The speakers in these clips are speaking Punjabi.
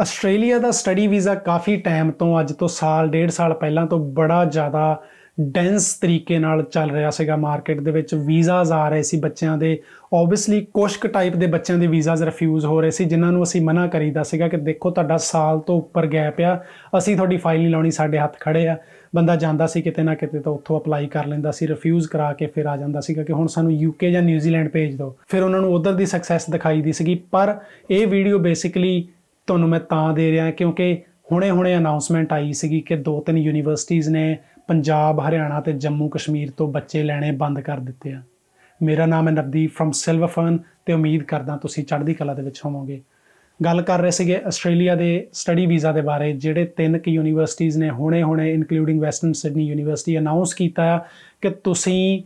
ਆਸਟ੍ਰੇਲੀਆ ਦਾ ਸਟੱਡੀ ਵੀਜ਼ਾ ਕਾਫੀ ਟਾਈਮ ਤੋਂ ਅੱਜ ਤੋਂ ਸਾਲ ਡੇਢ ਸਾਲ ਪਹਿਲਾਂ ਤੋਂ ਬੜਾ ਜ਼ਿਆਦਾ ਡੈਂਸ ਤਰੀਕੇ ਨਾਲ ਚੱਲ ਰਿਹਾ ਸੀਗਾ ਮਾਰਕੀਟ ਦੇ ਵਿੱਚ ਵੀਜ਼ਾਸ ਆ ਰਹੇ ਸੀ ਬੱਚਿਆਂ ਦੇ ਆਬਵੀਅਸਲੀ ਕੁਸ਼ਕ ਟਾਈਪ ਦੇ ਬੱਚਿਆਂ ਦੇ ਵੀਜ਼ਾਸ ਰਿਫਿਊਜ਼ ਹੋ ਰਹੇ ਸੀ ਜਿਨ੍ਹਾਂ ਨੂੰ ਅਸੀਂ ਮਨਾ ਕਰੀਦਾ ਸੀਗਾ ਕਿ ਦੇਖੋ ਤੁਹਾਡਾ ਸਾਲ ਤੋਂ ਉੱਪਰ ਗੈਪ ਆ ਅਸੀਂ ਤੁਹਾਡੀ ਫਾਈਲ ਨਹੀਂ ਲਾਉਣੀ ਸਾਡੇ ਹੱਥ ਖੜੇ ਆ ਬੰਦਾ ਜਾਂਦਾ ਸੀ ਕਿਤੇ ਨਾ ਕਿਤੇ ਤਾਂ ਉੱਥੋਂ ਅਪਲਾਈ ਕਰ ਲੈਂਦਾ ਸੀ ਰਿਫਿਊਜ਼ ਕਰਾ ਕੇ ਫਿਰ ਆ ਜਾਂਦਾ ਸੀਗਾ ਕਿ ਹੁਣ ਸਾਨੂੰ ਯੂਕੇ ਜਾਂ ਨਿਊਜ਼ੀਲੈਂਡ ਭੇਜ ਦਿਓ ਫਿਰ ਉਹਨਾਂ ਨੂੰ ਉਧਰ ਦੀ ਸਕਸੈਸ ਦਿਖਾਈ ਦੀ ਸੀਗੀ ਪਰ ਇਹ ਵੀਡੀਓ ਬੇਸਿਕਲੀ ਤੁਹਾਨੂੰ ਮੈਂ ਤਾਂ ਦੇ ਰਿਹਾ ਕਿਉਂਕਿ ਹੁਣੇ-ਹੁਣੇ ਅਨਾਉਂਸਮੈਂਟ ਆਈ ਸੀਗੀ ਕਿ ਦੋ ਤਿੰਨ ਯੂਨੀਵਰਸਿਟੀਆਂ ਨੇ ਪੰਜਾਬ ਹਰਿਆਣਾ ਤੇ ਜੰਮੂ ਕਸ਼ਮੀਰ ਤੋਂ ਬੱਚੇ ਲੈਣੇ ਬੰਦ ਕਰ ਦਿੱਤੇ ਆ ਮੇਰਾ ਨਾਮ ਹੈ ਨਵਦੀਪ ਫਰਮ ਸਿਲਵਰਫਰਨ ਤੇ ਉਮੀਦ ਕਰਦਾ ਤੁਸੀਂ ਚੜ੍ਹਦੀ ਕਲਾ ਦੇ ਵਿੱਚ ਹੋਵੋਗੇ ਗੱਲ ਕਰ ਰਹੇ ਸੀਗੇ ਆਸਟ੍ਰੇਲੀਆ ਦੇ ਸਟੱਡੀ ਵੀਜ਼ਾ ਦੇ ਬਾਰੇ ਜਿਹੜੇ ਤਿੰਨ ਕਿ ਯੂਨੀਵਰਸਿਟੀਆਂ ਨੇ ਹੁਣੇ-ਹੁਣੇ including Western Sydney University announce ਕੀਤਾ ਕਿ ਤੁਸੀਂ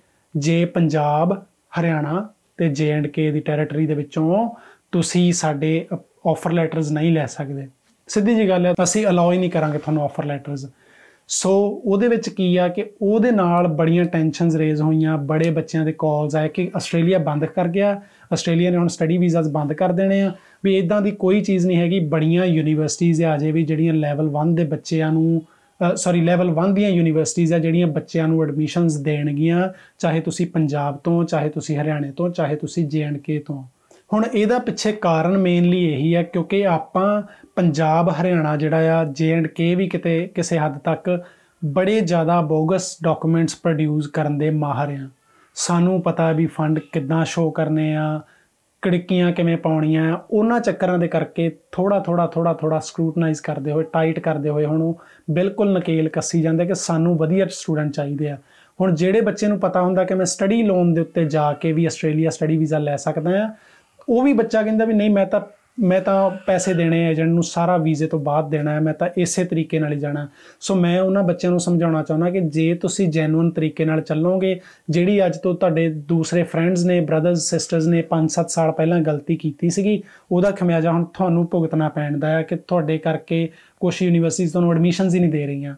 ਜੇ ਪੰਜਾਬ ਹਰਿਆਣਾ ਤੇ ਜੇ ਐਂਡ ਕੇ ਦੀ ਟੈਰੀਟਰੀ ਦੇ ਵਿੱਚੋਂ ਤੁਸੀਂ ਸਾਡੇ ਆਫਰ ਲੈਟਰਸ ਨਹੀਂ ਲੈ ਸਕਦੇ ਸਿੱਧੀ ਜੀ ਗੱਲ ਹੈ ਅਸੀਂ ਅਲਾਉ ਹੀ ਨਹੀਂ ਕਰਾਂਗੇ ਤੁਹਾਨੂੰ ਆਫਰ ਲੈਟਰਸ ਸੋ ਉਹਦੇ ਵਿੱਚ ਕੀ ਆ ਕਿ ਉਹਦੇ ਨਾਲ ਬੜੀਆਂ ਟੈਨਸ਼ਨਸ ਰੇਜ਼ ਹੋਈਆਂ ਬੜੇ ਬੱਚਿਆਂ ਦੇ ਕਾਲਸ ਆਏ ਕਿ ਆਸਟ੍ਰੇਲੀਆ ਬੰਦ ਕਰ ਗਿਆ ਆਸਟ੍ਰੇਲੀਆ ਨੇ ਹੁਣ ਸਟੱਡੀ ਵੀਜ਼ਾਸ ਬੰਦ ਕਰ ਦੇਣੇ ਆ ਵੀ ਇਦਾਂ ਦੀ ਕੋਈ ਚੀਜ਼ ਨਹੀਂ ਹੈਗੀ ਬੜੀਆਂ ਯੂਨੀਵਰਸਿਟੀਆਂ ਆ ਜੇ ਵੀ ਜਿਹੜੀਆਂ ਲੈਵਲ 1 ਦੇ ਬੱਚਿਆਂ ਨੂੰ ਸੌਰੀ ਲੈਵਲ 1 ਦੀਆਂ ਯੂਨੀਵਰਸਿਟੀਆਂ ਆ ਜਿਹੜੀਆਂ ਬੱਚਿਆਂ ਨੂੰ ਐਡਮਿਸ਼ਨਸ ਦੇਣਗੀਆਂ ਚਾਹੇ ਤੁਸੀਂ ਪੰਜਾਬ ਤੋਂ ਚਾਹੇ ਤੁਸੀਂ ਹਰਿਆਣੇ ਤੋਂ ਚਾਹੇ ਤੁਸੀਂ ਜੀਐਨਕੇ ਤੋਂ ਹੁਣ ਇਹਦਾ ਪਿੱਛੇ ਕਾਰਨ ਮੇਨਲੀ ਇਹੀ ਆ ਕਿਉਂਕਿ ਆਪਾਂ ਪੰਜਾਬ ਹਰਿਆਣਾ ਜਿਹੜਾ ਆ ਜੇ ਐਂਡ ਕੇ ਵੀ ਕਿਤੇ ਕਿਸੇ ਹੱਦ ਤੱਕ ਬੜੇ ਜ਼ਿਆਦਾ ਬੋਗਸ ਡਾਕੂਮੈਂਟਸ ਪ੍ਰੋਡਿਊਸ ਕਰਨ ਦੇ ਮਾਹਰ ਆ ਸਾਨੂੰ ਪਤਾ ਵੀ ਫੰਡ ਕਿੱਦਾਂ ਸ਼ੋ ਕਰਨੇ ਆ ਕਿੜਕੀਆਂ ਕਿਵੇਂ ਪਾਉਣੀਆਂ ਉਹਨਾਂ ਚੱਕਰਾਂ ਦੇ ਕਰਕੇ ਥੋੜਾ ਥੋੜਾ ਥੋੜਾ ਥੋੜਾ ਸਕਰੂਟਨਾਈਜ਼ ਕਰਦੇ ਹੋਏ ਟਾਈਟ ਕਰਦੇ ਹੋਏ ਹੁਣ ਉਹ ਬਿਲਕੁਲ ਨਕੇਲ ਕੱਸੀ ਜਾਂਦੇ ਕਿ ਸਾਨੂੰ ਵਧੀਆ ਸਟੂਡੈਂਟ ਚਾਹੀਦੇ ਆ ਹੁਣ ਜਿਹੜੇ ਬੱਚੇ ਨੂੰ ਪਤਾ ਹੁੰਦਾ ਕਿ ਮੈਂ ਸਟੱਡੀ ਲੋਨ ਦੇ ਉੱਤੇ ਜਾ ਕੇ ਵੀ ਆਸਟ੍ਰੇਲੀਆ ਸਟੱਡੀ ਵੀਜ਼ਾ ਲੈ ਸਕਦਾ ਆ ਉਹ ਵੀ ਬੱਚਾ ਕਹਿੰਦਾ ਵੀ ਨਹੀਂ ਮੈਂ ਤਾਂ ਮੈਂ ਤਾਂ ਪੈਸੇ ਦੇਣੇ ਏਜੰਟ ਨੂੰ ਸਾਰਾ ਵੀਜ਼ੇ ਤੋਂ ਬਾਅਦ ਦੇਣਾ ਹੈ ਮੈਂ ਤਾਂ ਇਸੇ ਤਰੀਕੇ ਨਾਲ ਹੀ ਜਾਣਾ ਸੋ ਮੈਂ ਉਹਨਾਂ ਬੱਚਿਆਂ ਨੂੰ ਸਮਝਾਉਣਾ ਚਾਹੁੰਦਾ ਕਿ ਜੇ ਤੁਸੀਂ ਜੈਨੂਇਨ ਤਰੀਕੇ ਨਾਲ ਚੱਲੋਗੇ ਜਿਹੜੀ ਅੱਜ ਤੋਂ ਤੁਹਾਡੇ ਦੂਸਰੇ ਫਰੈਂਡਸ ਨੇ ਬ੍ਰਦਰਸ ਸਿਸਟਰਸ ਨੇ 5-7 ਸਾਲ ਪਹਿਲਾਂ ਗਲਤੀ ਕੀਤੀ ਸੀਗੀ ਉਹਦਾ ਖਮਿਆਜਾ ਹੁਣ ਤੁਹਾਨੂੰ ਭੁਗਤਣਾ ਪੈਣਦਾ ਹੈ ਕਿ ਤੁਹਾਡੇ ਕਰਕੇ ਕੁਝ ਯੂਨੀਵਰਸਿਟੀਆਂ ਤੁਹਾਨੂੰ ਐਡਮਿਸ਼ਨਸ ਹੀ ਨਹੀਂ ਦੇ ਰਹੀਆਂ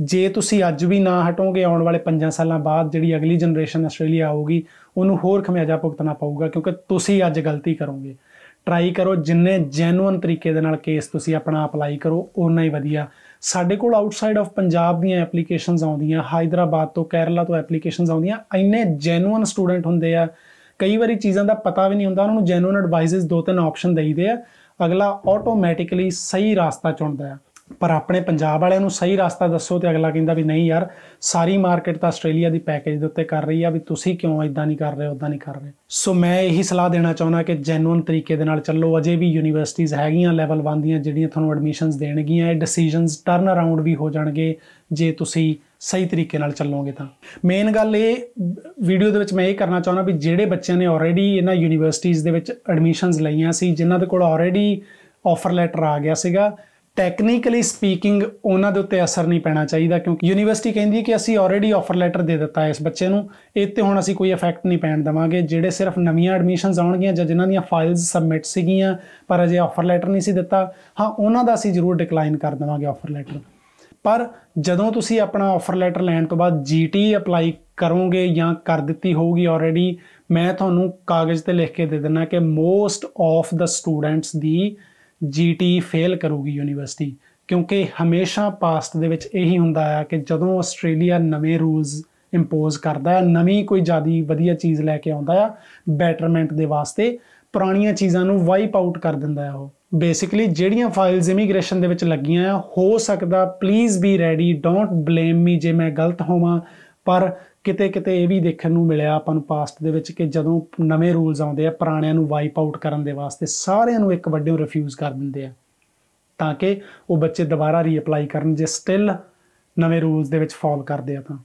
ਜੇ ਤੁਸੀਂ ਅੱਜ ਵੀ ਨਾ ਹਟੋਗੇ ਆਉਣ ਵਾਲੇ 5 ਸਾਲਾਂ ਬਾਅਦ ਜਿਹੜੀ ਅਗਲੀ ਜਨਰੇਸ਼ਨ ਆਸਟ੍ਰੇਲੀਆ ਆਊਗੀ ਉਹਨੂੰ ਹੋਰ ਖਮਿਆਜਾ ਭੁਗਤਣਾ ਪਊਗਾ ਕਿਉਂਕਿ ਤੁਸੀਂ ਅੱਜ ਗਲਤੀ ਕਰੋਗੇ ਟਰਾਈ ਕਰੋ ਜਿੰਨੇ ਜੈਨੂਇਨ ਤਰੀਕੇ ਦੇ ਨਾਲ ਕੇਸ ਤੁਸੀਂ ਆਪਣਾ ਅਪਲਾਈ ਕਰੋ ਉਨਾ ਹੀ ਵਧੀਆ ਸਾਡੇ ਕੋਲ ਆਊਟਸਾਈਡ ਆਫ ਪੰਜਾਬ ਦੀਆਂ ਐਪਲੀਕੇਸ਼ਨਸ ਆਉਂਦੀਆਂ ਹਾਈਦਰਾਬਾਦ ਤੋਂ ਕੇਰਲਾ ਤੋਂ ਐਪਲੀਕੇਸ਼ਨਸ ਆਉਂਦੀਆਂ ਇੰਨੇ ਜੈਨੂਇਨ ਸਟੂਡੈਂਟ ਹੁੰਦੇ ਆ ਕਈ ਵਾਰੀ ਚੀਜ਼ਾਂ ਦਾ ਪਤਾ ਵੀ ਨਹੀਂ ਹੁੰਦਾ ਉਹਨਾਂ ਨੂੰ ਜੈਨੂਇਨ ਐਡਵਾਈਸਸ ਦੋ ਤਿੰਨ ਆਪਸ਼ਨ ਦੇਈਦੇ ਆ ਅਗਲਾ ਆਟੋਮੈਟਿਕਲੀ ਸਹੀ ਰਾਸਤਾ ਚੁਣਦਾ ਹੈ ਪਰ ਆਪਣੇ ਪੰਜਾਬ ਵਾਲਿਆਂ ਨੂੰ ਸਹੀ ਰਸਤਾ ਦੱਸੋ ਤੇ ਅਗਲਾ ਕਹਿੰਦਾ ਵੀ ਨਹੀਂ ਯਾਰ ਸਾਰੀ ਮਾਰਕੀਟ ਤਾਂ ਆਸਟ੍ਰੇਲੀਆ ਦੀ ਪੈਕੇਜ ਦੇ ਉੱਤੇ ਕਰ ਰਹੀ ਆ ਵੀ ਤੁਸੀਂ ਕਿਉਂ ਇਦਾਂ ਨਹੀਂ ਕਰ ਰਹੇ ਉਦਾਂ ਨਹੀਂ ਕਰ ਰਹੇ ਸੋ ਮੈਂ ਇਹੀ ਸਲਾਹ ਦੇਣਾ ਚਾਹੁੰਦਾ ਕਿ ਜੈਨੂਨ ਤਰੀਕੇ ਦੇ ਨਾਲ ਚੱਲੋ ਅਜੇ ਵੀ ਯੂਨੀਵਰਸਿਟੀਆਂ ਹੈਗੀਆਂ ਲੈਵਲ 1 ਦੀਆਂ ਜਿਹੜੀਆਂ ਤੁਹਾਨੂੰ ਐਡਮਿਸ਼ਨਸ ਦੇਣਗੀਆਂ ਇਹ ਡਿਸੀਜਨਸ ਟਰਨ ਅਰਾਊਂਡ ਵੀ ਹੋ ਜਾਣਗੇ ਜੇ ਤੁਸੀਂ ਸਹੀ ਤਰੀਕੇ ਨਾਲ ਚੱਲੋਗੇ ਤਾਂ ਮੇਨ ਗੱਲ ਇਹ ਵੀਡੀਓ ਦੇ ਵਿੱਚ ਮੈਂ ਇਹ ਕਰਨਾ ਚਾਹੁੰਦਾ ਵੀ ਜਿਹੜੇ ਬੱਚਿਆਂ ਨੇ ਆਲਰੇਡੀ ਇਹਨਾਂ ਯੂਨੀਵਰਸਿਟੀਆਂ ਦੇ ਵਿੱਚ ਐਡਮਿਸ਼ਨਸ ਲਈਆਂ ਸੀ ਜਿਨ੍ਹਾਂ ਦੇ ਕੋਲ ਆਲਰੇਡੀ ਆਫਰ ਲੈਟਰ ਆ ਗਿਆ ਸੀਗਾ ਟੈਕਨੀਕਲੀ ਸਪੀਕਿੰਗ ਉਹਨਾਂ ਦੇ ਉੱਤੇ ਅਸਰ ਨਹੀਂ ਪੈਣਾ ਚਾਹੀਦਾ ਕਿਉਂਕਿ ਯੂਨੀਵਰਸਿਟੀ ਕਹਿੰਦੀ ਹੈ ਕਿ ਅਸੀਂ ਆਲਰੇਡੀ ਆਫਰ ਲੈਟਰ ਦੇ ਦਿੱਤਾ ਹੈ ਇਸ ਬੱਚੇ ਨੂੰ ਇੱਥੇ ਤੇ ਹੁਣ ਅਸੀਂ ਕੋਈ ਇਫੈਕਟ ਨਹੀਂ ਪੈਣ ਦਵਾਂਗੇ ਜਿਹੜੇ ਸਿਰਫ ਨਵੀਆਂ ਐਡਮਿਸ਼ਨਸ ਆਉਣਗੀਆਂ ਜਾਂ ਜਿਨ੍ਹਾਂ ਦੀਆਂ ਫਾਈਲਸ ਸਬਮਿਟ ਸੀਗੀਆਂ ਪਰ ਅਜੇ ਆਫਰ ਲੈਟਰ ਨਹੀਂ ਸੀ ਦਿੱਤਾ ਹਾਂ ਉਹਨਾਂ ਦਾ ਅਸੀਂ ਜ਼ਰੂਰ ਡਿਕਲਾਈਨ ਕਰ ਦਵਾਂਗੇ ਆਫਰ ਲੈਟਰ ਪਰ ਜਦੋਂ ਤੁਸੀਂ ਆਪਣਾ ਆਫਰ ਲੈਟਰ ਲੈਣ ਤੋਂ ਬਾਅਦ ਜੀਟੀ ਅਪਲਾਈ ਕਰੋਗੇ ਜਾਂ ਕਰ ਦਿੱਤੀ ਹੋਊਗੀ ਆਲਰੇਡੀ ਮੈਂ ਤੁਹਾਨੂੰ ਕਾਗਜ਼ ਤੇ ਲਿਖ ਕੇ ਦੇ ਦਿੰਨਾ ਕਿ ਮੋਸਟ ਆਫ ਦਾ ਸਟੂਡੈਂਟਸ ਦੀ ਜੀਟੀ ਫੇਲ ਕਰੂਗੀ ਯੂਨੀਵਰਸਿਟੀ ਕਿਉਂਕਿ ਹਮੇਸ਼ਾ ਪਾਸਟ ਦੇ ਵਿੱਚ ਇਹੀ ਹੁੰਦਾ ਆ ਕਿ ਜਦੋਂ ਆਸਟ੍ਰੇਲੀਆ ਨਵੇਂ ਰੂਲਸ ਇੰਪੋਜ਼ ਕਰਦਾ ਹੈ ਨਵੀਂ ਕੋਈ ਜਿਆਦੀ ਵਧੀਆ ਚੀਜ਼ ਲੈ ਕੇ ਆਉਂਦਾ ਆ ਬੈਟਰਮੈਂਟ ਦੇ ਵਾਸਤੇ ਪੁਰਾਣੀਆਂ ਚੀਜ਼ਾਂ ਨੂੰ ਵਾਈਪ ਆਊਟ ਕਰ ਦਿੰਦਾ ਹੈ ਉਹ ਬੇਸਿਕਲੀ ਜਿਹੜੀਆਂ ਫਾਈਲਸ ਇਮੀਗ੍ਰੇਸ਼ਨ ਦੇ ਵਿੱਚ ਲੱਗੀਆਂ ਆ ਹੋ ਸਕਦਾ please be ready don't blame me ਜੇ ਮੈਂ ਗਲਤ ਹੋਵਾਂ ਪਰ ਕਿਤੇ ਕਿਤੇ ਇਹ ਵੀ ਦੇਖਣ ਨੂੰ ਮਿਲਿਆ ਆਪਾਂ ਨੂੰ ਪਾਸਟ ਦੇ ਵਿੱਚ ਕਿ ਜਦੋਂ ਨਵੇਂ ਰੂਲਸ ਆਉਂਦੇ ਆ ਪੁਰਾਣਿਆਂ ਨੂੰ ਵਾਈਪ ਆਊਟ ਕਰਨ ਦੇ ਵਾਸਤੇ ਸਾਰਿਆਂ ਨੂੰ ਇੱਕ ਵੱਡੇ ਰਿਫਿਊਜ਼ ਕਰ ਦਿੰਦੇ ਆ ਤਾਂ ਕਿ ਉਹ ਬੱਚੇ ਦੁਬਾਰਾ ਰੀਅਪਲਾਈ ਕਰਨ ਜੇ ਸਟਿਲ ਨਵੇਂ ਰੂਲਸ ਦੇ ਵਿੱਚ ਫਾਲ ਕਰਦੇ ਆ ਤਾਂ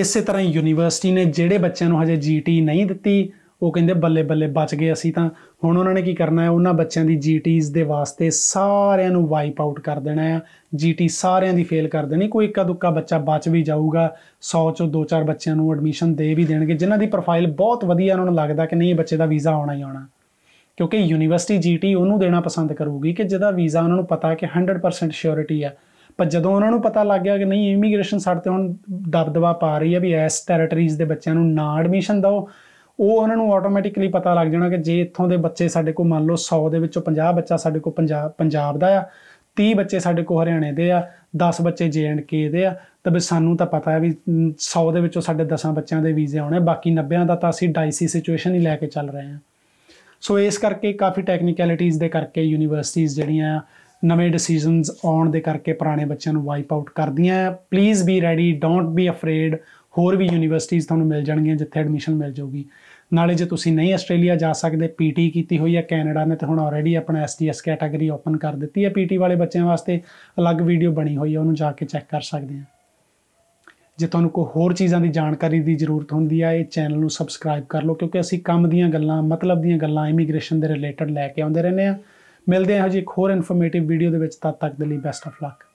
ਇਸੇ ਤਰ੍ਹਾਂ ਯੂਨੀਵਰਸਿਟੀ ਨੇ ਜਿਹੜੇ ਬੱਚਿਆਂ ਨੂੰ ਹਜੇ ਜੀਟੀ e ਨਹੀਂ ਦਿੱਤੀ ਉਹ ਕਹਿੰਦੇ ਬੱਲੇ ਬੱਲੇ ਬਚ ਗਏ ਅਸੀਂ ਤਾਂ ਹੁਣ ਉਹਨਾਂ ਨੇ ਕੀ ਕਰਨਾ ਹੈ ਉਹਨਾਂ ਬੱਚਿਆਂ ਦੀ ਜੀਟੀਜ਼ ਦੇ ਵਾਸਤੇ ਸਾਰਿਆਂ ਨੂੰ ਵਾਈਪ ਆਊਟ ਕਰ ਦੇਣਾ ਹੈ ਜੀਟੀ ਸਾਰਿਆਂ ਦੀ ਫੇਲ ਕਰ ਦੇਣੀ ਕੋਈ ਇੱਕਾ ਦੁੱਕਾ ਬੱਚਾ ਬਚ ਵੀ ਜਾਊਗਾ 100 ਚੋਂ 2-4 ਬੱਚਿਆਂ ਨੂੰ ਐਡਮਿਸ਼ਨ ਦੇ ਵੀ ਦੇਣਗੇ ਜਿਨ੍ਹਾਂ ਦੀ ਪ੍ਰੋਫਾਈਲ ਬਹੁਤ ਵਧੀਆ ਉਹਨਾਂ ਨੂੰ ਲੱਗਦਾ ਕਿ ਨਹੀਂ ਇਹ ਬੱਚੇ ਦਾ ਵੀਜ਼ਾ ਆਉਣਾ ਹੀ ਆਉਣਾ ਕਿਉਂਕਿ ਯੂਨੀਵਰਸਿਟੀ ਜੀਟੀ ਉਹਨੂੰ ਦੇਣਾ ਪਸੰਦ ਕਰੂਗੀ ਕਿ ਜਿਹਦਾ ਵੀਜ਼ਾ ਉਹਨਾਂ ਨੂੰ ਪਤਾ ਕਿ 100% ਸ਼ਿਉਰਿਟੀ ਆ ਪਰ ਜਦੋਂ ਉਹਨਾਂ ਨੂੰ ਪਤਾ ਲੱਗ ਗਿਆ ਕਿ ਨਹੀਂ ਇਮੀਗ੍ਰੇਸ਼ਨ ਸਾਡੇ ਤੇ ਹੁਣ ਦਬਦਬਾ ਪਾ ਰਹੀ ਹੈ ਵੀ ਐਸ ਟੈਰੀਟਰੀਜ਼ ਦੇ ਬੱਚਿਆਂ ਨੂੰ ਨਾ ਐਡਮਿਸ਼ਨ ਦਿਓ ਉਹ ਉਹਨਾਂ ਨੂੰ ਆਟੋਮੈਟਿਕਲੀ ਪਤਾ ਲੱਗ ਜਾਣਾ ਕਿ ਜੇ ਇੱਥੋਂ ਦੇ ਬੱਚੇ ਸਾਡੇ ਕੋਲ ਮੰਨ ਲਓ 100 ਦੇ ਵਿੱਚੋਂ 50 ਬੱਚਾ ਸਾਡੇ ਕੋਲ ਪੰਜਾਬ ਪੰਜਾਬ ਦਾ ਆ 30 ਬੱਚੇ ਸਾਡੇ ਕੋਲ ਹਰਿਆਣੇ ਦੇ ਆ 10 ਬੱਚੇ ਕੇ ਦੇ ਆ ਤਾਂ ਵੀ ਸਾਨੂੰ ਤਾਂ ਪਤਾ ਹੈ ਵੀ 100 ਦੇ ਵਿੱਚੋਂ ਸਾਡੇ 10 ਬੱਚਿਆਂ ਦੇ ਵੀਜ਼ੇ ਆਉਣੇ ਬਾਕੀ 90 ਦਾ ਤਾਂ ਅਸੀਂ ਡਾਈਸੀ ਸਿਚੁਏਸ਼ਨ ਹੀ ਲੈ ਕੇ ਚੱਲ ਰਹੇ ਹਾਂ ਸੋ ਇਸ ਕਰਕੇ ਕਾਫੀ ਟੈਕਨੀਕੈਲਿਟੀਆਂ ਦੇ ਕਰਕੇ ਯੂਨੀਵਰਸਿਟੀਆਂ ਜਿਹੜੀਆਂ ਨਵੇਂ ਡਿਸੀਜਨਸ ਆਉਣ ਦੇ ਕਰਕੇ ਪੁਰਾਣੇ ਬੱਚਿਆਂ ਨੂੰ ਵਾਈਪ ਆਊਟ ਕਰਦੀਆਂ please be ready don't be afraid ਹੋਰ ਵੀ ਯੂਨੀਵਰਸਿਟੀਆਂ ਤੁਹਾਨੂੰ ਮਿਲ ਜਾਣਗੀਆਂ ਜਿੱਥੇ ਐਡਮਿਸ਼ਨ ਮਿਲ ਜਾਊਗੀ ਨਾਲੇ ਜੇ ਤੁਸੀਂ ਨਹੀਂ ਆਸਟ੍ਰੇਲੀਆ ਜਾ ਸਕਦੇ ਪੀਟੀ ਕੀਤੀ ਹੋਈ ਹੈ ਕੈਨੇਡਾ ਨੇ ਤੇ ਹੁਣ ਆਲਰੇਡੀ ਆਪਣਾ ਐਸਟੀਐਸ ਕੈਟਾਗਰੀ ਓਪਨ ਕਰ ਦਿੱਤੀ ਹੈ ਪੀਟੀ ਵਾਲੇ ਬੱਚਿਆਂ ਵਾਸਤੇ ਅਲੱਗ ਵੀਡੀਓ ਬਣੀ ਹੋਈ ਹੈ ਉਹਨੂੰ ਜਾ ਕੇ ਚੈੱਕ ਕਰ ਸਕਦੇ ਆ ਜੇ ਤੁਹਾਨੂੰ ਕੋਈ ਹੋਰ ਚੀਜ਼ਾਂ ਦੀ ਜਾਣਕਾਰੀ ਦੀ ਜ਼ਰੂਰਤ ਹੁੰਦੀ ਹੈ ਇਹ ਚੈਨਲ ਨੂੰ ਸਬਸਕ੍ਰਾਈਬ ਕਰ ਲਓ ਕਿਉਂਕਿ ਅਸੀਂ ਕੰਮ ਦੀਆਂ ਗੱਲਾਂ ਮਤਲਬ ਦੀਆਂ ਗੱਲਾਂ ਇਮੀਗ੍ਰੇਸ਼ਨ ਦੇ ਰਿਲੇਟਡ ਲੈ ਕੇ ਆਉਂਦੇ ਰਹਿੰਦੇ ਆ ਮਿਲਦੇ ਆ ਹਜੇ ਇੱਕ ਹੋਰ ਇਨਫੋਰਮੇਟਿਵ ਵੀਡੀਓ ਦੇ ਵਿੱਚ ਤਦ ਤੱਕ ਦੇ ਲਈ ਬੈਸਟ ਆਫ ਲੱਕ